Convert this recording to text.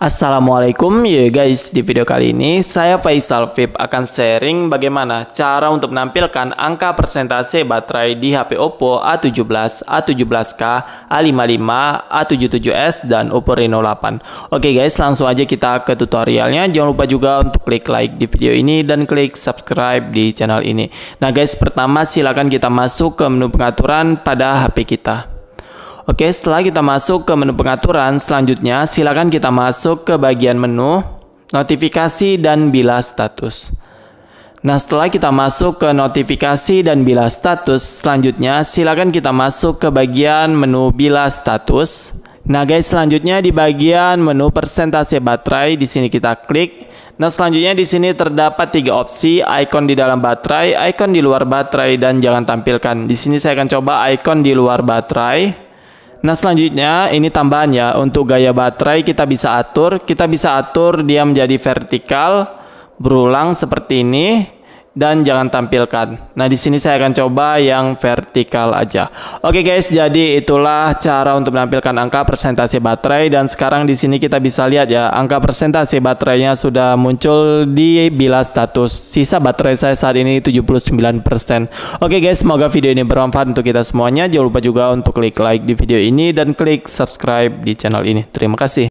Assalamualaikum ya guys, di video kali ini saya Faisal Vip akan sharing bagaimana cara untuk menampilkan angka persentase baterai di HP Oppo A17, A17K, A55, A77s, dan Oppo Reno 8. Oke guys, langsung aja kita ke tutorialnya. Jangan lupa juga untuk klik like di video ini dan klik subscribe di channel ini. Nah guys, pertama silakan kita masuk ke menu pengaturan pada HP kita. Oke, setelah kita masuk ke menu pengaturan, selanjutnya silakan kita masuk ke bagian menu notifikasi dan bila status. Nah, setelah kita masuk ke notifikasi dan bila status, selanjutnya silakan kita masuk ke bagian menu bila status. Nah, guys, selanjutnya di bagian menu persentase baterai di sini kita klik. Nah, selanjutnya di sini terdapat tiga opsi, icon di dalam baterai, icon di luar baterai dan jangan tampilkan. Di sini saya akan coba icon di luar baterai. Nah selanjutnya ini tambahan ya untuk gaya baterai kita bisa atur kita bisa atur dia menjadi vertikal berulang seperti ini dan jangan tampilkan. Nah, di sini saya akan coba yang vertikal aja. Oke guys, jadi itulah cara untuk menampilkan angka persentase baterai dan sekarang di sini kita bisa lihat ya, angka persentase baterainya sudah muncul di bila status. Sisa baterai saya saat ini 79%. Oke guys, semoga video ini bermanfaat untuk kita semuanya. Jangan lupa juga untuk klik like di video ini dan klik subscribe di channel ini. Terima kasih.